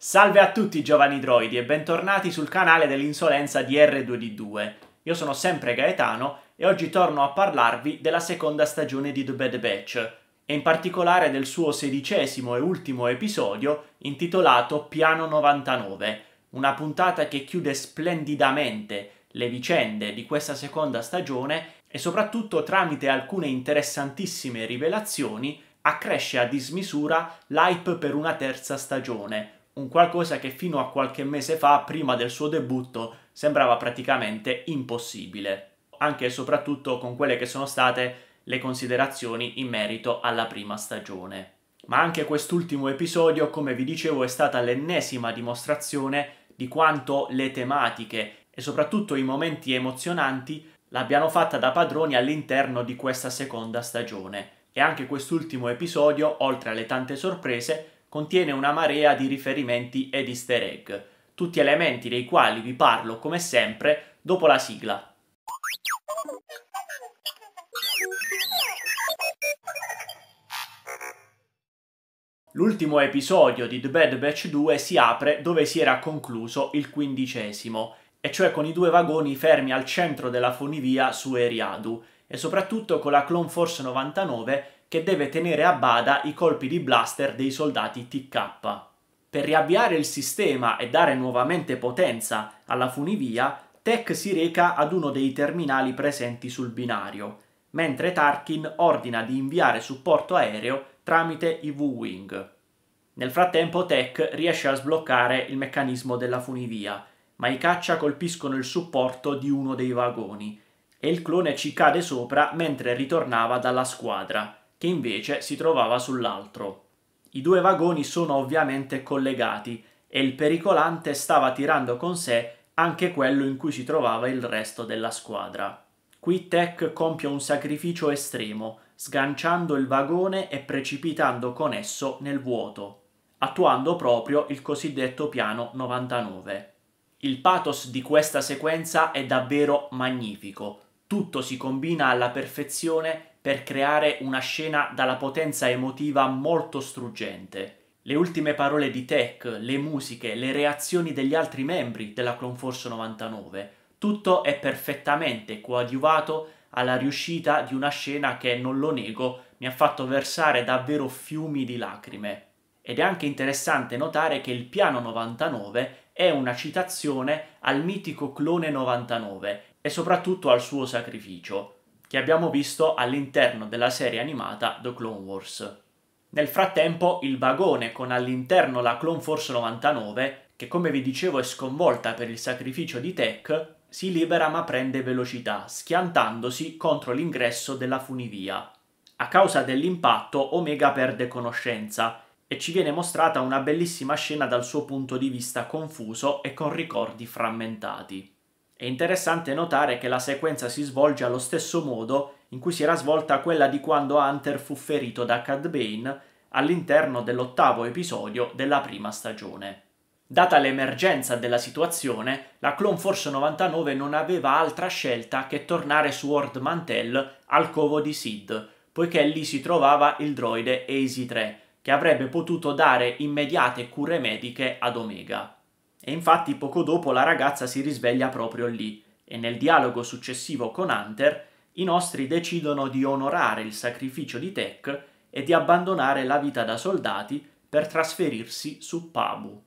Salve a tutti giovani droidi e bentornati sul canale dell'insolenza di R2D2. Io sono sempre Gaetano e oggi torno a parlarvi della seconda stagione di The Bad Batch e in particolare del suo sedicesimo e ultimo episodio intitolato Piano 99, una puntata che chiude splendidamente le vicende di questa seconda stagione e soprattutto tramite alcune interessantissime rivelazioni accresce a dismisura l'hype per una terza stagione un qualcosa che fino a qualche mese fa, prima del suo debutto, sembrava praticamente impossibile, anche e soprattutto con quelle che sono state le considerazioni in merito alla prima stagione. Ma anche quest'ultimo episodio, come vi dicevo, è stata l'ennesima dimostrazione di quanto le tematiche e soprattutto i momenti emozionanti l'abbiano fatta da padroni all'interno di questa seconda stagione. E anche quest'ultimo episodio, oltre alle tante sorprese, contiene una marea di riferimenti ed easter egg, tutti elementi dei quali vi parlo come sempre dopo la sigla. L'ultimo episodio di The Bad Batch 2 si apre dove si era concluso il quindicesimo, e cioè con i due vagoni fermi al centro della funivia su Eriadu, e soprattutto con la Clone Force 99 che deve tenere a bada i colpi di blaster dei soldati TK. Per riavviare il sistema e dare nuovamente potenza alla funivia, Tech si reca ad uno dei terminali presenti sul binario, mentre Tarkin ordina di inviare supporto aereo tramite i V-Wing. Nel frattempo Tech riesce a sbloccare il meccanismo della funivia, ma i caccia colpiscono il supporto di uno dei vagoni e il clone ci cade sopra mentre ritornava dalla squadra che invece si trovava sull'altro. I due vagoni sono ovviamente collegati e il pericolante stava tirando con sé anche quello in cui si trovava il resto della squadra. Qui Tech compie un sacrificio estremo, sganciando il vagone e precipitando con esso nel vuoto, attuando proprio il cosiddetto piano 99. Il pathos di questa sequenza è davvero magnifico, tutto si combina alla perfezione per creare una scena dalla potenza emotiva molto struggente. Le ultime parole di Tech, le musiche, le reazioni degli altri membri della Clone Force 99, tutto è perfettamente coadiuvato alla riuscita di una scena che, non lo nego, mi ha fatto versare davvero fiumi di lacrime. Ed è anche interessante notare che il piano 99 è una citazione al mitico clone 99 e soprattutto al suo sacrificio che abbiamo visto all'interno della serie animata The Clone Wars. Nel frattempo il vagone con all'interno la Clone Force 99, che come vi dicevo è sconvolta per il sacrificio di Tech, si libera ma prende velocità, schiantandosi contro l'ingresso della funivia. A causa dell'impatto Omega perde conoscenza e ci viene mostrata una bellissima scena dal suo punto di vista confuso e con ricordi frammentati. È interessante notare che la sequenza si svolge allo stesso modo in cui si era svolta quella di quando Hunter fu ferito da Cad Bane all'interno dell'ottavo episodio della prima stagione. Data l'emergenza della situazione, la Clone Force 99 non aveva altra scelta che tornare su Ord Mantell al covo di Sid, poiché lì si trovava il droide AZ-3, che avrebbe potuto dare immediate cure mediche ad Omega. E infatti poco dopo la ragazza si risveglia proprio lì e nel dialogo successivo con Hunter i nostri decidono di onorare il sacrificio di Tech e di abbandonare la vita da soldati per trasferirsi su Pabu.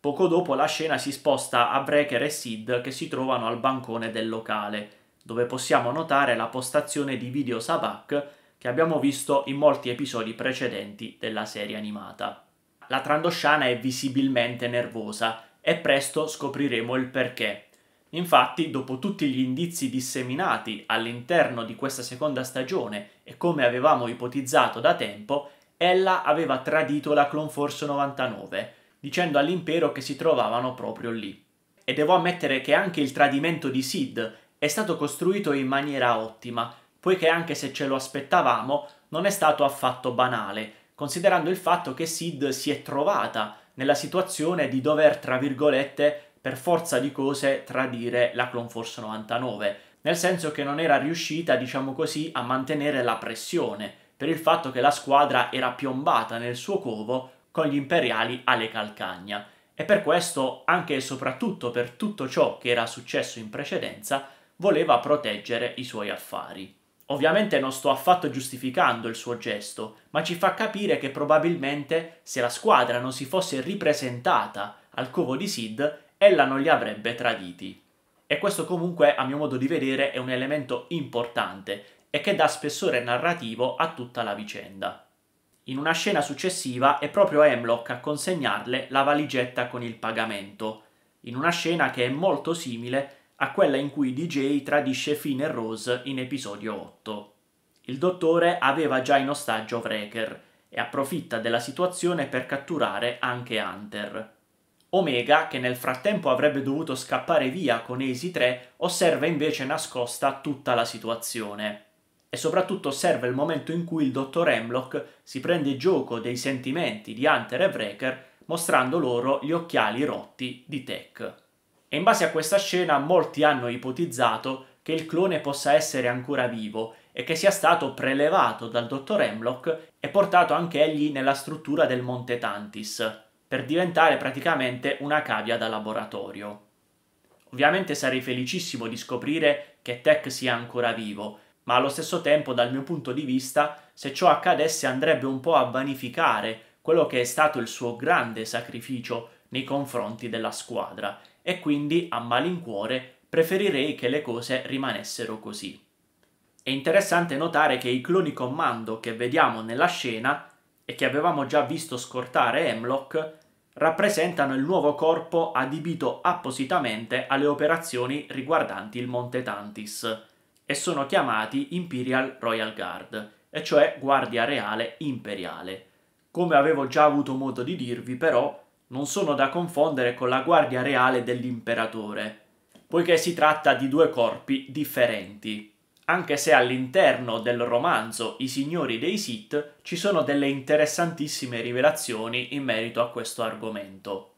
Poco dopo la scena si sposta a Breaker e Sid che si trovano al bancone del locale, dove possiamo notare la postazione di video Sabak che abbiamo visto in molti episodi precedenti della serie animata. La Trandosciana è visibilmente nervosa e presto scopriremo il perché. Infatti, dopo tutti gli indizi disseminati all'interno di questa seconda stagione e come avevamo ipotizzato da tempo, ella aveva tradito la Clone Force 99, dicendo all'impero che si trovavano proprio lì. E devo ammettere che anche il tradimento di Sid è stato costruito in maniera ottima, poiché anche se ce lo aspettavamo, non è stato affatto banale, considerando il fatto che Sid si è trovata nella situazione di dover, tra virgolette, per forza di cose tradire la Clone Force 99, nel senso che non era riuscita, diciamo così, a mantenere la pressione per il fatto che la squadra era piombata nel suo covo con gli imperiali alle calcagna e per questo, anche e soprattutto per tutto ciò che era successo in precedenza, voleva proteggere i suoi affari. Ovviamente non sto affatto giustificando il suo gesto, ma ci fa capire che probabilmente se la squadra non si fosse ripresentata al covo di Sid, ella non li avrebbe traditi. E questo comunque, a mio modo di vedere, è un elemento importante e che dà spessore narrativo a tutta la vicenda. In una scena successiva è proprio Hemlock a consegnarle la valigetta con il pagamento, in una scena che è molto simile a quella in cui DJ tradisce Finn e Rose in episodio 8. Il dottore aveva già in ostaggio Wrecker e approfitta della situazione per catturare anche Hunter. Omega, che nel frattempo avrebbe dovuto scappare via con Easy 3, osserva invece nascosta tutta la situazione. E soprattutto osserva il momento in cui il dottor Hemlock si prende gioco dei sentimenti di Hunter e Wrecker mostrando loro gli occhiali rotti di Tech. E in base a questa scena molti hanno ipotizzato che il clone possa essere ancora vivo e che sia stato prelevato dal dottor Hemlock e portato anche egli nella struttura del Monte Tantis, per diventare praticamente una cavia da laboratorio. Ovviamente sarei felicissimo di scoprire che Tech sia ancora vivo, ma allo stesso tempo dal mio punto di vista se ciò accadesse andrebbe un po' a vanificare quello che è stato il suo grande sacrificio nei confronti della squadra e quindi a malincuore preferirei che le cose rimanessero così. È interessante notare che i cloni comando che vediamo nella scena e che avevamo già visto scortare Hemlock rappresentano il nuovo corpo adibito appositamente alle operazioni riguardanti il Monte Tantis e sono chiamati Imperial Royal Guard, e cioè Guardia Reale Imperiale. Come avevo già avuto modo di dirvi però, non sono da confondere con la guardia reale dell'imperatore, poiché si tratta di due corpi differenti. Anche se all'interno del romanzo I signori dei Sith ci sono delle interessantissime rivelazioni in merito a questo argomento.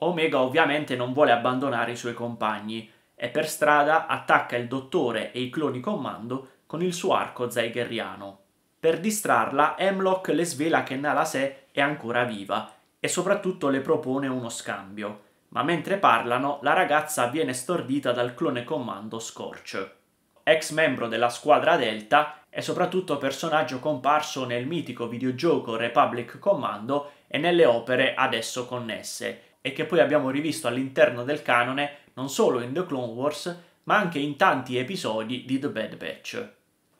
Omega ovviamente non vuole abbandonare i suoi compagni e per strada attacca il dottore e i cloni comando con il suo arco zaigherriano. Per distrarla, Hemlock le svela che Nala Nalase è ancora viva e soprattutto le propone uno scambio, ma mentre parlano la ragazza viene stordita dal clone comando Scorch, ex membro della squadra Delta e soprattutto personaggio comparso nel mitico videogioco Republic Commando e nelle opere ad esso connesse, e che poi abbiamo rivisto all'interno del canone non solo in The Clone Wars, ma anche in tanti episodi di The Bad Batch.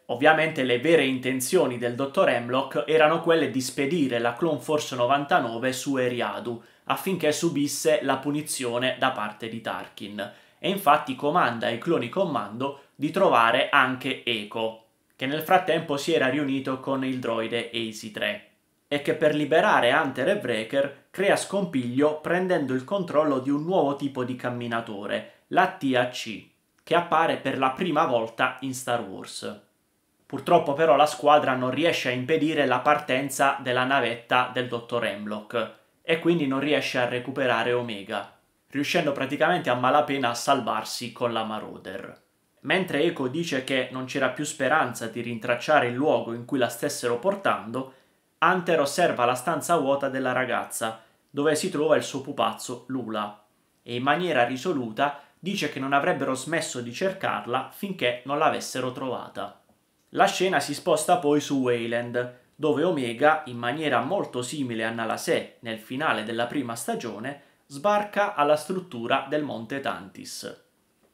Ovviamente le vere intenzioni del dottor Hemlock erano quelle di spedire la Clone Force 99 su Eriadu affinché subisse la punizione da parte di Tarkin e infatti comanda ai cloni commando di trovare anche Eco, che nel frattempo si era riunito con il droide AC-3 e che per liberare Hunter e Breaker crea scompiglio prendendo il controllo di un nuovo tipo di camminatore, la TAC, che appare per la prima volta in Star Wars. Purtroppo però la squadra non riesce a impedire la partenza della navetta del dottor Hemlock e quindi non riesce a recuperare Omega, riuscendo praticamente a malapena a salvarsi con la Marauder. Mentre Eco dice che non c'era più speranza di rintracciare il luogo in cui la stessero portando, Hunter osserva la stanza vuota della ragazza, dove si trova il suo pupazzo Lula, e in maniera risoluta dice che non avrebbero smesso di cercarla finché non l'avessero trovata. La scena si sposta poi su Wayland, dove Omega, in maniera molto simile a Nalase nel finale della prima stagione, sbarca alla struttura del Monte Tantis.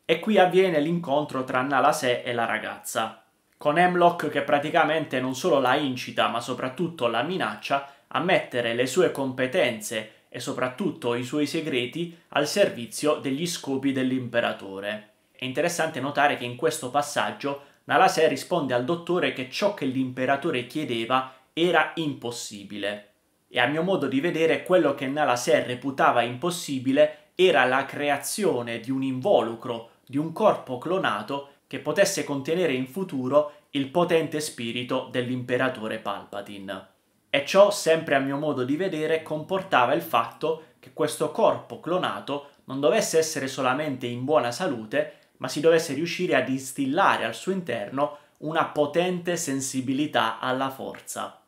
E qui avviene l'incontro tra Nalase e la ragazza, con Hemlock che praticamente non solo la incita ma soprattutto la minaccia a mettere le sue competenze e soprattutto i suoi segreti al servizio degli scopi dell'imperatore. È interessante notare che in questo passaggio Nalase risponde al dottore che ciò che l'imperatore chiedeva era impossibile. E a mio modo di vedere quello che Nalase reputava impossibile era la creazione di un involucro, di un corpo clonato che potesse contenere in futuro il potente spirito dell'imperatore Palpatine. E ciò, sempre a mio modo di vedere, comportava il fatto che questo corpo clonato non dovesse essere solamente in buona salute, ma si dovesse riuscire a distillare al suo interno una potente sensibilità alla forza.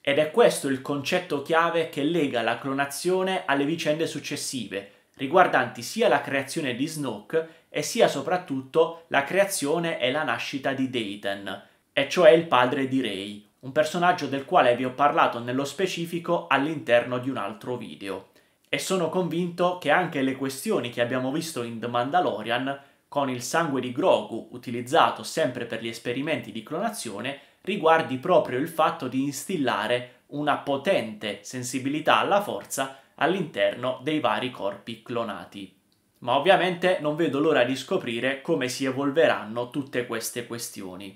Ed è questo il concetto chiave che lega la clonazione alle vicende successive, riguardanti sia la creazione di Snoke e sia soprattutto la creazione e la nascita di Dayton, e cioè il padre di Rey, un personaggio del quale vi ho parlato nello specifico all'interno di un altro video. E sono convinto che anche le questioni che abbiamo visto in The Mandalorian con il sangue di Grogu, utilizzato sempre per gli esperimenti di clonazione, riguardi proprio il fatto di instillare una potente sensibilità alla forza all'interno dei vari corpi clonati. Ma ovviamente non vedo l'ora di scoprire come si evolveranno tutte queste questioni.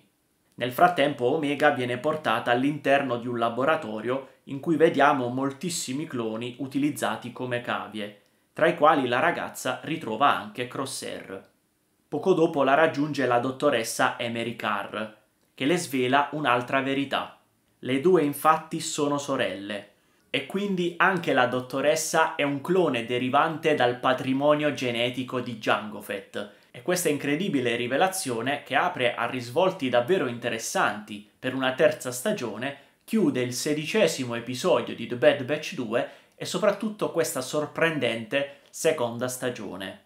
Nel frattempo Omega viene portata all'interno di un laboratorio in cui vediamo moltissimi cloni utilizzati come cavie, tra i quali la ragazza ritrova anche Crosshair. Poco dopo la raggiunge la dottoressa Emery Carr, che le svela un'altra verità. Le due infatti sono sorelle, e quindi anche la dottoressa è un clone derivante dal patrimonio genetico di Jango Fett. E questa incredibile rivelazione, che apre a risvolti davvero interessanti per una terza stagione, chiude il sedicesimo episodio di The Bad Batch 2 e soprattutto questa sorprendente seconda stagione.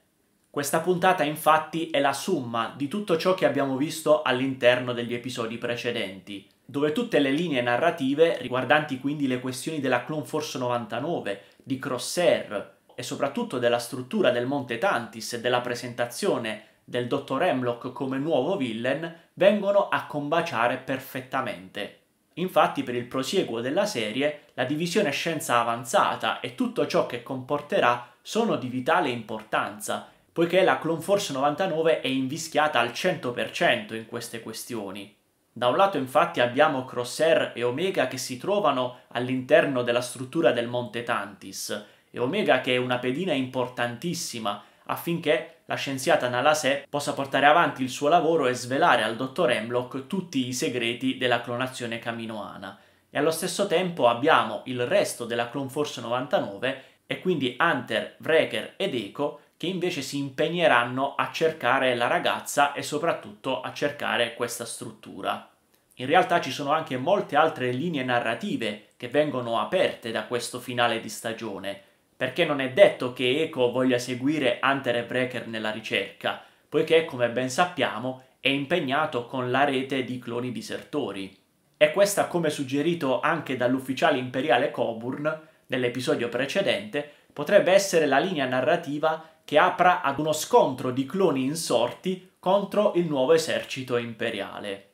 Questa puntata infatti è la summa di tutto ciò che abbiamo visto all'interno degli episodi precedenti, dove tutte le linee narrative riguardanti quindi le questioni della Clone Force 99, di Crosshair e soprattutto della struttura del Monte Tantis e della presentazione del dottor Hemlock come nuovo villain vengono a combaciare perfettamente. Infatti per il prosieguo della serie la divisione scienza avanzata e tutto ciò che comporterà sono di vitale importanza poiché la Clone Force 99 è invischiata al 100% in queste questioni. Da un lato infatti abbiamo Crosshair e Omega che si trovano all'interno della struttura del Monte Tantis, e Omega che è una pedina importantissima affinché la scienziata Nalase possa portare avanti il suo lavoro e svelare al dottor Hemlock tutti i segreti della clonazione caminoana. E allo stesso tempo abbiamo il resto della Clone Force 99 e quindi Hunter, Wrecker ed Eco che invece si impegneranno a cercare la ragazza e soprattutto a cercare questa struttura. In realtà ci sono anche molte altre linee narrative che vengono aperte da questo finale di stagione, perché non è detto che Eco voglia seguire Hunter e Breaker nella ricerca, poiché, come ben sappiamo, è impegnato con la rete di cloni disertori. E questa, come suggerito anche dall'ufficiale imperiale Coburn nell'episodio precedente, potrebbe essere la linea narrativa che apra ad uno scontro di cloni insorti contro il nuovo esercito imperiale.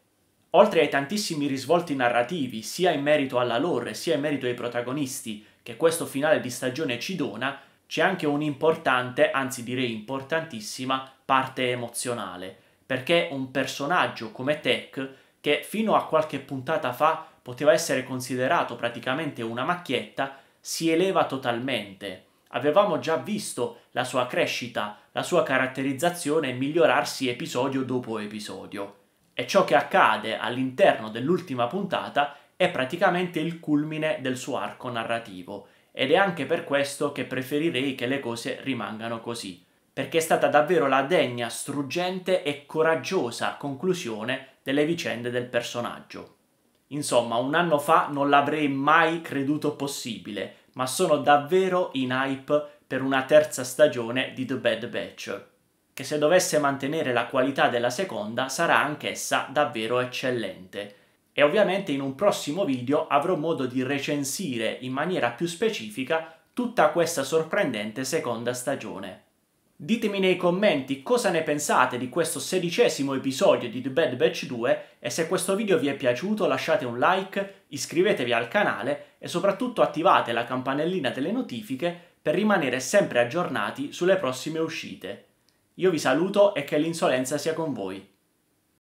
Oltre ai tantissimi risvolti narrativi, sia in merito alla lore sia in merito ai protagonisti, che questo finale di stagione ci dona, c'è anche un'importante, anzi direi importantissima, parte emozionale, perché un personaggio come Tech, che fino a qualche puntata fa poteva essere considerato praticamente una macchietta, si eleva totalmente, Avevamo già visto la sua crescita, la sua caratterizzazione migliorarsi episodio dopo episodio. E ciò che accade all'interno dell'ultima puntata è praticamente il culmine del suo arco narrativo, ed è anche per questo che preferirei che le cose rimangano così, perché è stata davvero la degna, struggente e coraggiosa conclusione delle vicende del personaggio. Insomma, un anno fa non l'avrei mai creduto possibile, ma sono davvero in hype per una terza stagione di The Bad Batch, che se dovesse mantenere la qualità della seconda sarà anch'essa davvero eccellente. E ovviamente in un prossimo video avrò modo di recensire in maniera più specifica tutta questa sorprendente seconda stagione. Ditemi nei commenti cosa ne pensate di questo sedicesimo episodio di The Bad Batch 2 e se questo video vi è piaciuto lasciate un like, iscrivetevi al canale e soprattutto attivate la campanellina delle notifiche per rimanere sempre aggiornati sulle prossime uscite. Io vi saluto e che l'insolenza sia con voi.